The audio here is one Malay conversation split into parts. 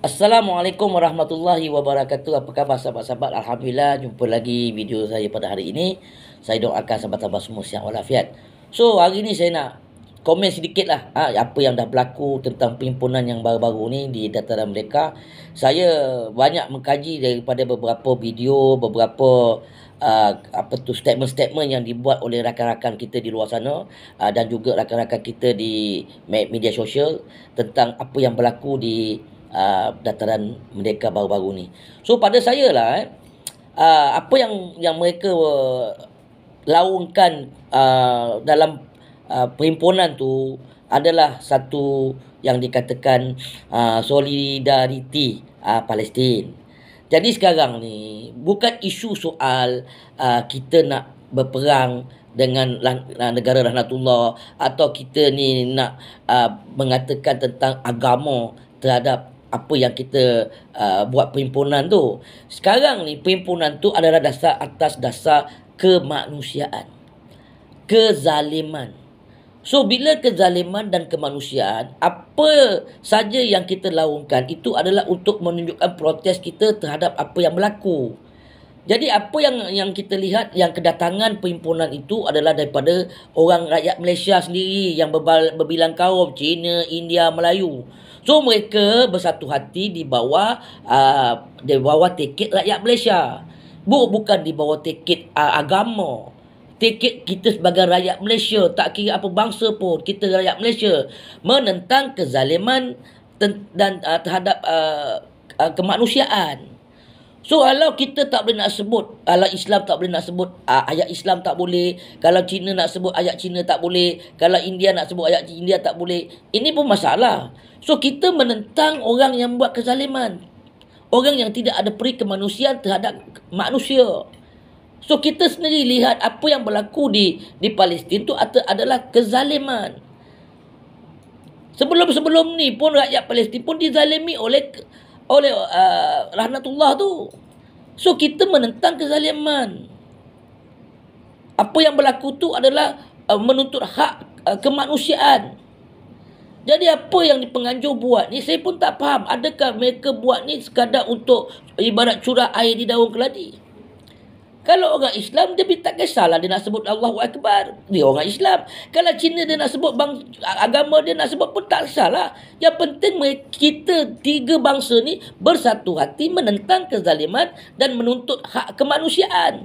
Assalamualaikum warahmatullahi wabarakatuh. Apa khabar sahabat-sahabat? Alhamdulillah jumpa lagi video saya pada hari ini. Saya doakan sahabat-sahabat semua sihat walafiat. So, hari ini saya nak komen sedikitlah ha, apa yang dah berlaku tentang pimpunan yang baru-baru ni di dataran mereka. Saya banyak mengkaji daripada beberapa video, beberapa uh, apa tu statement-statement yang dibuat oleh rakan-rakan kita di luar sana uh, dan juga rakan-rakan kita di media sosial tentang apa yang berlaku di uh, ah, dataran merdeka baru-baru ni. So pada saya lah eh, uh, apa yang yang mereka uh, laungkan uh, dalam uh, perhimpunan tu adalah satu yang dikatakan uh, solidariti uh, Palestin. Jadi sekarang ni bukan isu soal uh, kita nak berperang dengan lah, negara rahmatullah atau kita ni nak uh, mengatakan tentang agama terhadap apa yang kita uh, buat perhimpunan tu. Sekarang ni perhimpunan tu adalah dasar atas dasar kemanusiaan. Kezaliman. So bila kezaliman dan kemanusiaan, apa saja yang kita laungkan itu adalah untuk menunjukkan protes kita terhadap apa yang berlaku. Jadi apa yang yang kita lihat yang kedatangan perhimpunan itu adalah daripada orang rakyat Malaysia sendiri yang berbal, berbilang kaum Cina, India, Melayu. So mereka bersatu hati di bawah uh, di bawah tiket rakyat Malaysia. Bu bukan di bawah tiket uh, agama. Tiket kita sebagai rakyat Malaysia, tak kira apa bangsa pun, kita rakyat Malaysia menentang kezaliman dan uh, terhadap uh, uh, kemanusiaan. So kalau kita tak boleh nak sebut, kalau Islam tak boleh nak sebut uh, ayat Islam tak boleh, kalau Cina nak sebut ayat Cina tak boleh, kalau India nak sebut ayat India tak boleh, ini pun masalah. So kita menentang orang yang buat kezaliman. Orang yang tidak ada peri kemanusiaan terhadap manusia. So kita sendiri lihat apa yang berlaku di di Palestin tu adalah kezaliman. Sebelum-sebelum ni pun rakyat Palestin pun dizalimi oleh oleh uh, rahmatullah tu. So kita menentang kezaliman. Apa yang berlaku tu adalah uh, menuntut hak uh, kemanusiaan. Jadi apa yang penganjur buat ni saya pun tak faham. Adakah mereka buat ni sekadar untuk ibarat curah air di daun keladi? Kalau orang Islam dia tak kisahlah dia nak sebut Allahu Akbar. Dia orang Islam. Kalau Cina dia nak sebut bang, agama dia nak sebut pun tak salah. Yang penting kita tiga bangsa ni bersatu hati menentang kezaliman dan menuntut hak kemanusiaan.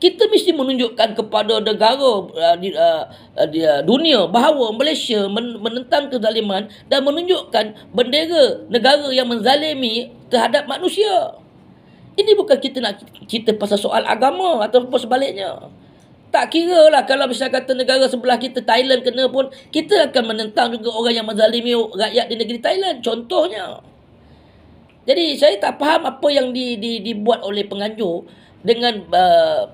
Kita mesti menunjukkan kepada negara uh, di, uh, uh di, uh, dunia bahawa Malaysia men- menentang kezaliman dan menunjukkan bendera negara yang menzalimi terhadap manusia. Ini bukan kita nak cerita pasal soal agama ataupun sebaliknya. Tak kira lah kalau misalnya kata negara sebelah kita Thailand kena pun kita akan menentang juga orang yang menzalimi rakyat di negeri Thailand contohnya. Jadi saya tak faham apa yang di, di, dibuat oleh penganjur dengan uh,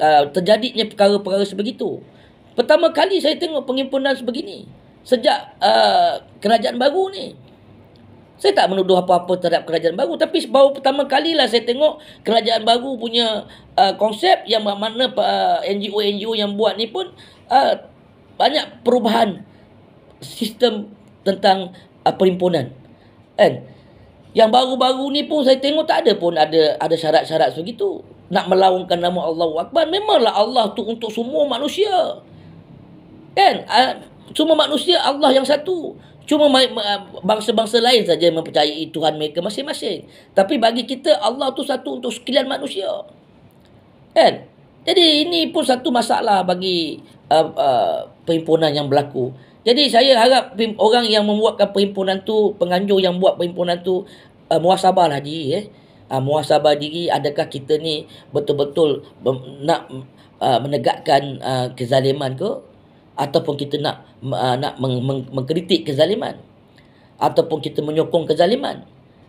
uh, terjadinya perkara-perkara sebegitu. Pertama kali saya tengok pengimpunan sebegini sejak uh, kerajaan baru ni. Saya tak menuduh apa-apa terhadap kerajaan baru tapi baru pertama kalilah saya tengok kerajaan baru punya uh, konsep yang mana NGO-NGO uh, yang buat ni pun uh, banyak perubahan sistem tentang uh, perhimpunan. Kan? Yang baru-baru ni pun saya tengok tak ada pun ada ada syarat-syarat segitu nak melawangkan nama Allah Akbar memanglah Allah tu untuk semua manusia. Kan? Uh, Cuma manusia Allah yang satu. Cuma bangsa-bangsa lain saja yang mempercayai Tuhan mereka masing-masing. Tapi bagi kita Allah tu satu untuk sekalian manusia. Kan? Jadi ini pun satu masalah bagi uh, uh, perhimpunan yang berlaku. Jadi saya harap orang yang membuatkan perhimpunan tu, penganjur yang buat perhimpunan tu uh, muasabahlah diri eh. Uh, muasabah diri adakah kita ni betul-betul nak uh, menegakkan uh, kezaliman ke ataupun kita nak uh, nak meng, meng, mengkritik kezaliman ataupun kita menyokong kezaliman.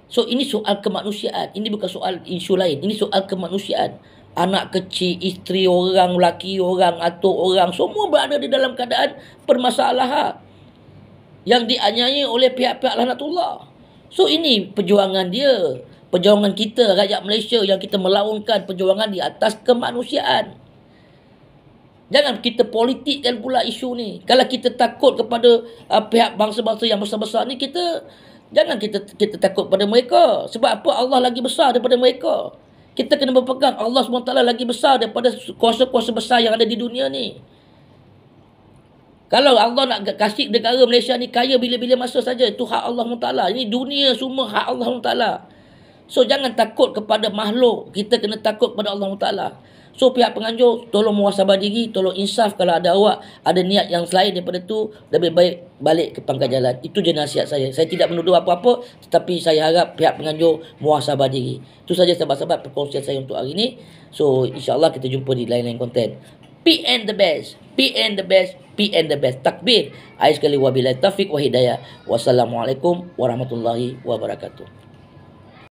So ini soal kemanusiaan, ini bukan soal isu lain, ini soal kemanusiaan. Anak kecil, isteri orang, laki orang, atau orang, semua berada di dalam keadaan permasalahan yang dianyai oleh pihak-pihak lahanatullah. So ini perjuangan dia, perjuangan kita rakyat Malaysia yang kita melawankan perjuangan di atas kemanusiaan. Jangan kita politikkan pula isu ni. Kalau kita takut kepada uh, pihak bangsa-bangsa yang besar-besar ni kita jangan kita kita takut pada mereka. Sebab apa? Allah lagi besar daripada mereka. Kita kena berpegang Allah SWT lagi besar daripada kuasa-kuasa besar yang ada di dunia ni. Kalau Allah nak kasih negara Malaysia ni kaya bila-bila masa saja itu hak Allah SWT. Ini dunia semua hak Allah SWT. So jangan takut kepada makhluk. Kita kena takut kepada Allah SWT. So pihak penganjur tolong muasabah diri, tolong insaf kalau ada awak ada niat yang selain daripada tu lebih baik balik ke pangkal jalan. Itu je nasihat saya. Saya tidak menuduh apa-apa tetapi saya harap pihak penganjur muasabah diri. Itu saja sahabat-sahabat perkongsian saya untuk hari ini. So insyaAllah kita jumpa di lain-lain konten. PN the best. PN the best. PN the best. Takbir. Ais kali wabila taufiq wa hidayah. Wassalamualaikum warahmatullahi wabarakatuh.